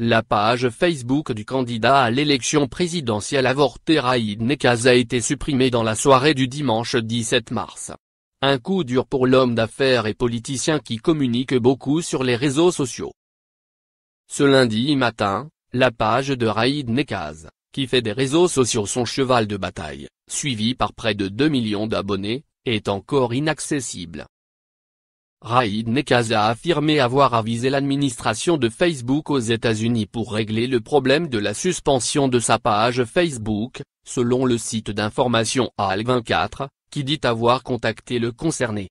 La page Facebook du candidat à l'élection présidentielle avortée Raïd Nekaz a été supprimée dans la soirée du dimanche 17 mars. Un coup dur pour l'homme d'affaires et politicien qui communique beaucoup sur les réseaux sociaux. Ce lundi matin, la page de Raïd Nekaz, qui fait des réseaux sociaux son cheval de bataille, suivi par près de 2 millions d'abonnés, est encore inaccessible. Raïd Nekaz a affirmé avoir avisé l'administration de Facebook aux États-Unis pour régler le problème de la suspension de sa page Facebook, selon le site d'information AL24, qui dit avoir contacté le concerné.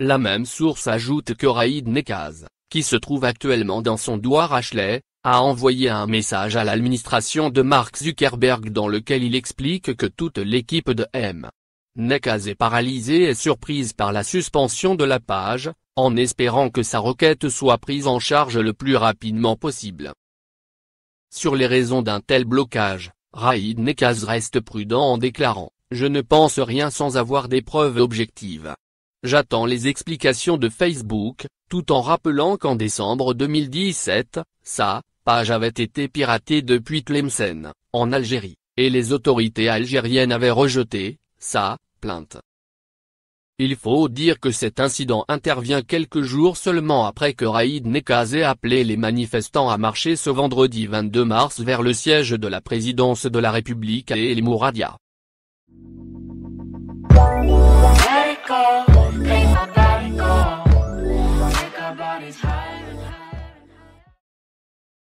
La même source ajoute que Raïd Nekaz, qui se trouve actuellement dans son doigt Ashley, a envoyé un message à l'administration de Mark Zuckerberg dans lequel il explique que toute l'équipe de M. Nekaz est paralysé et surprise par la suspension de la page, en espérant que sa requête soit prise en charge le plus rapidement possible. Sur les raisons d'un tel blocage, Raïd Nekaz reste prudent en déclarant « Je ne pense rien sans avoir des preuves objectives. J'attends les explications de Facebook, tout en rappelant qu'en décembre 2017, sa page avait été piratée depuis Tlemcen, en Algérie, et les autorités algériennes avaient rejeté, sa plainte. Il faut dire que cet incident intervient quelques jours seulement après que Raïd Nekazé ait appelé les manifestants à marcher ce vendredi 22 mars vers le siège de la présidence de la République et El Mouradia.